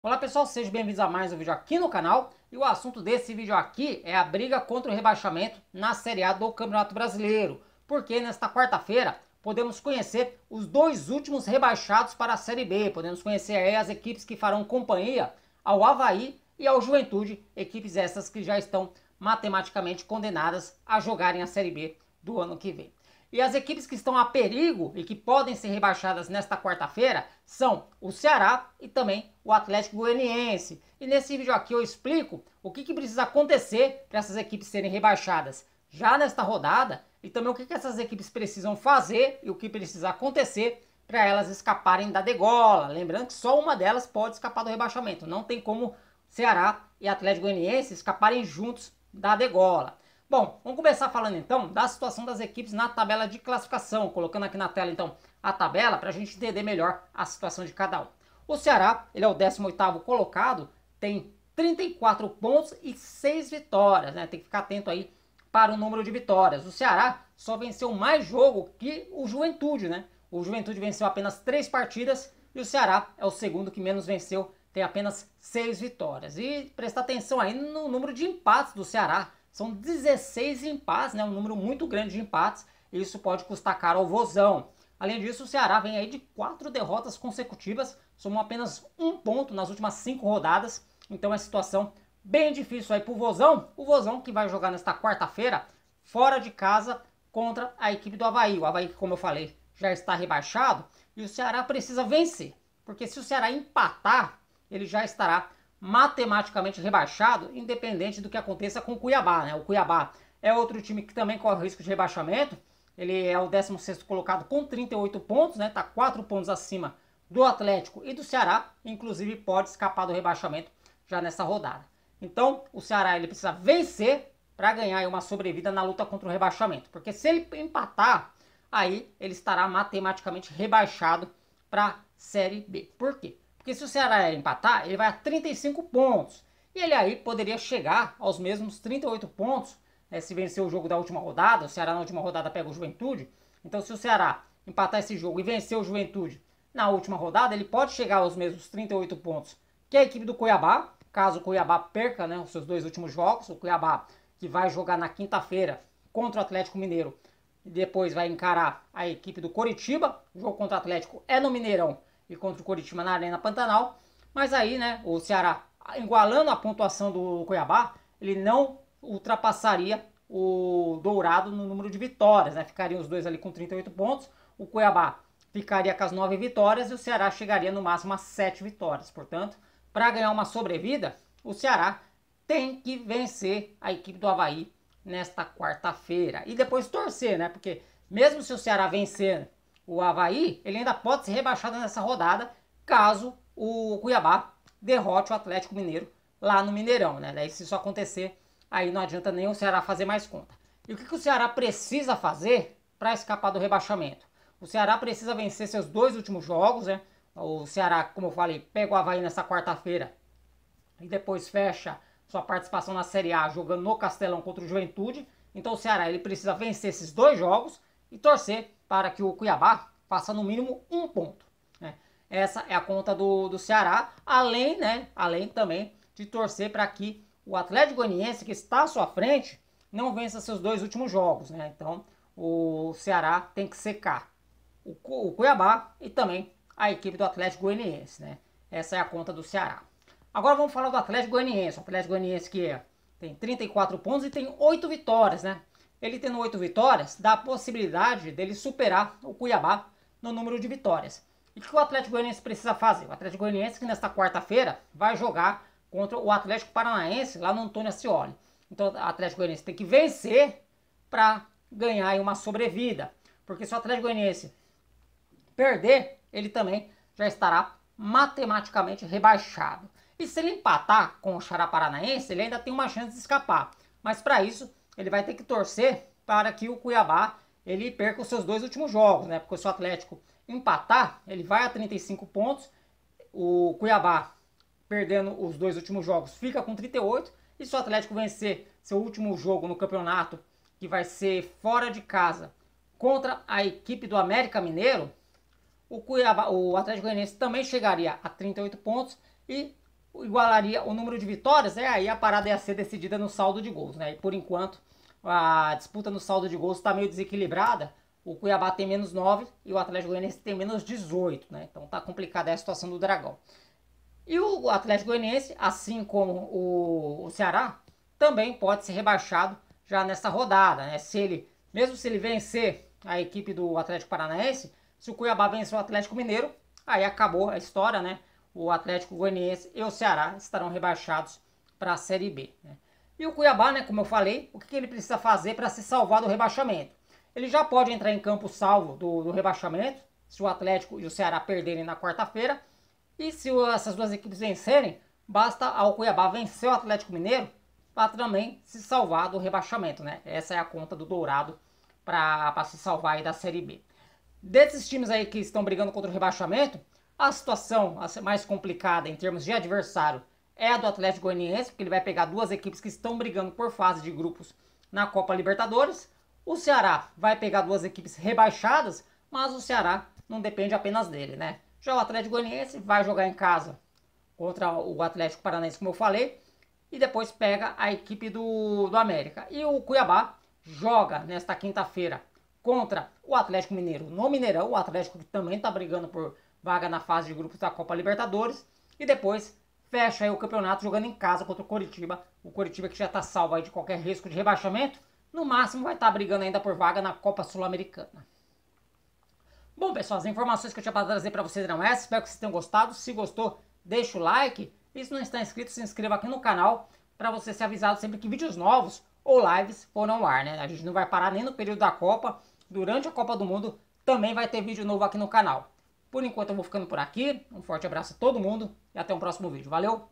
Olá pessoal, sejam bem-vindos a mais um vídeo aqui no canal e o assunto desse vídeo aqui é a briga contra o rebaixamento na Série A do Campeonato Brasileiro, porque nesta quarta-feira podemos conhecer os dois últimos rebaixados para a Série B, podemos conhecer aí as equipes que farão companhia ao Havaí e ao Juventude, equipes essas que já estão matematicamente condenadas a jogarem a Série B do ano que vem. E as equipes que estão a perigo e que podem ser rebaixadas nesta quarta-feira são o Ceará e também o Atlético Goianiense. E nesse vídeo aqui eu explico o que, que precisa acontecer para essas equipes serem rebaixadas já nesta rodada e também o que, que essas equipes precisam fazer e o que precisa acontecer para elas escaparem da degola. Lembrando que só uma delas pode escapar do rebaixamento, não tem como Ceará e Atlético Goianiense escaparem juntos da degola. Bom, vamos começar falando então da situação das equipes na tabela de classificação, colocando aqui na tela então a tabela para a gente entender melhor a situação de cada um. O Ceará, ele é o 18º colocado, tem 34 pontos e 6 vitórias, né? Tem que ficar atento aí para o número de vitórias. O Ceará só venceu mais jogo que o Juventude, né? O Juventude venceu apenas 3 partidas e o Ceará é o segundo que menos venceu, tem apenas 6 vitórias. E prestar atenção aí no número de empates do Ceará, são 16 empates, né? um número muito grande de empates, e isso pode custar caro ao Vozão. Além disso, o Ceará vem aí de quatro derrotas consecutivas, somou apenas um ponto nas últimas cinco rodadas, então é situação bem difícil aí para o Vozão. O Vozão que vai jogar nesta quarta-feira, fora de casa, contra a equipe do Havaí. O Havaí, como eu falei, já está rebaixado e o Ceará precisa vencer, porque se o Ceará empatar, ele já estará matematicamente rebaixado, independente do que aconteça com o Cuiabá. Né? O Cuiabá é outro time que também corre risco de rebaixamento. Ele é o 16º colocado com 38 pontos, né? Tá 4 pontos acima do Atlético e do Ceará, inclusive pode escapar do rebaixamento já nessa rodada. Então, o Ceará ele precisa vencer para ganhar uma sobrevida na luta contra o rebaixamento, porque se ele empatar, aí ele estará matematicamente rebaixado para Série B. Por quê? Porque se o Ceará empatar, ele vai a 35 pontos. E ele aí poderia chegar aos mesmos 38 pontos né, se vencer o jogo da última rodada. O Ceará na última rodada pega o Juventude. Então, se o Ceará empatar esse jogo e vencer o Juventude na última rodada, ele pode chegar aos mesmos 38 pontos que a equipe do Cuiabá. Caso o Cuiabá perca né, os seus dois últimos jogos, o Cuiabá que vai jogar na quinta-feira contra o Atlético Mineiro e depois vai encarar a equipe do Coritiba. O jogo contra o Atlético é no Mineirão e contra o Coritiba na Arena Pantanal. Mas aí, né, o Ceará, igualando a pontuação do Cuiabá, ele não ultrapassaria o Dourado no número de vitórias, né? Ficariam os dois ali com 38 pontos. O Cuiabá ficaria com as 9 vitórias e o Ceará chegaria no máximo a 7 vitórias. Portanto, para ganhar uma sobrevida, o Ceará tem que vencer a equipe do Havaí nesta quarta-feira. E depois torcer, né? Porque mesmo se o Ceará vencer o Havaí, ele ainda pode ser rebaixado nessa rodada, caso o Cuiabá derrote o Atlético Mineiro lá no Mineirão, né? Daí se isso acontecer, aí não adianta nem o Ceará fazer mais conta. E o que, que o Ceará precisa fazer para escapar do rebaixamento? O Ceará precisa vencer seus dois últimos jogos, né? O Ceará, como eu falei, pega o Havaí nessa quarta-feira e depois fecha sua participação na Série A jogando no Castelão contra o Juventude. Então o Ceará ele precisa vencer esses dois jogos e torcer para que o Cuiabá faça no mínimo um ponto. Né? Essa é a conta do, do Ceará, além, né, além também de torcer para que o Atlético Goianiense, que está à sua frente, não vença seus dois últimos jogos. Né? Então o Ceará tem que secar o, o Cuiabá e também a equipe do Atlético Goianiense. Né? Essa é a conta do Ceará. Agora vamos falar do Atlético Goianiense. O Atlético Goianiense que é, tem 34 pontos e tem 8 vitórias, né? ele tendo oito vitórias, dá a possibilidade dele superar o Cuiabá no número de vitórias. E o que o Atlético Goianiense precisa fazer? O Atlético Goianiense que nesta quarta-feira vai jogar contra o Atlético Paranaense lá no Antônio Ascioli. Então o Atlético Goianiense tem que vencer para ganhar uma sobrevida. Porque se o Atlético Goianiense perder, ele também já estará matematicamente rebaixado. E se ele empatar com o Xará Paranaense, ele ainda tem uma chance de escapar. Mas para isso, ele vai ter que torcer para que o Cuiabá ele perca os seus dois últimos jogos, né? Porque se o Atlético empatar, ele vai a 35 pontos. O Cuiabá, perdendo os dois últimos jogos, fica com 38. E se o Atlético vencer seu último jogo no campeonato, que vai ser fora de casa, contra a equipe do América Mineiro, o, Cuiabá, o Atlético Goianiense também chegaria a 38 pontos e igualaria o número de vitórias. É aí a parada ia ser decidida no saldo de gols, né? E por enquanto a disputa no saldo de gols está meio desequilibrada. O Cuiabá tem menos 9 e o Atlético Goianiense tem menos 18, né? Então tá complicada a situação do Dragão. E o Atlético Goianiense, assim como o, o Ceará, também pode ser rebaixado já nessa rodada, né? Se ele, mesmo se ele vencer a equipe do Atlético Paranaense, se o Cuiabá vencer o Atlético Mineiro, aí acabou a história, né? O Atlético Goianiense e o Ceará estarão rebaixados para a Série B. Né? E o Cuiabá, né, como eu falei, o que ele precisa fazer para se salvar do rebaixamento? Ele já pode entrar em campo salvo do, do rebaixamento, se o Atlético e o Ceará perderem na quarta-feira. E se essas duas equipes vencerem, basta ao Cuiabá vencer o Atlético Mineiro para também se salvar do rebaixamento, né? Essa é a conta do Dourado para se salvar aí da Série B. Desses times aí que estão brigando contra o rebaixamento, a situação mais complicada em termos de adversário é a do Atlético Goianiense, porque ele vai pegar duas equipes que estão brigando por fase de grupos na Copa Libertadores. O Ceará vai pegar duas equipes rebaixadas, mas o Ceará não depende apenas dele, né? Já o Atlético Goianiense vai jogar em casa contra o Atlético Paranaense, como eu falei, e depois pega a equipe do, do América. E o Cuiabá joga nesta quinta-feira contra o Atlético Mineiro no Mineirão, o Atlético que também está brigando por vaga na fase de grupos da Copa Libertadores, e depois fecha aí o campeonato jogando em casa contra o Coritiba. O Coritiba que já está salvo aí de qualquer risco de rebaixamento. No máximo vai estar tá brigando ainda por vaga na Copa Sul-Americana. Bom, pessoal, as informações que eu tinha para trazer para vocês eram essas. Espero que vocês tenham gostado. Se gostou, deixa o like. E se não está inscrito, se inscreva aqui no canal para você ser avisado sempre que vídeos novos ou lives foram ao ar, né? A gente não vai parar nem no período da Copa. Durante a Copa do Mundo também vai ter vídeo novo aqui no canal. Por enquanto eu vou ficando por aqui. Um forte abraço a todo mundo e até o um próximo vídeo. Valeu!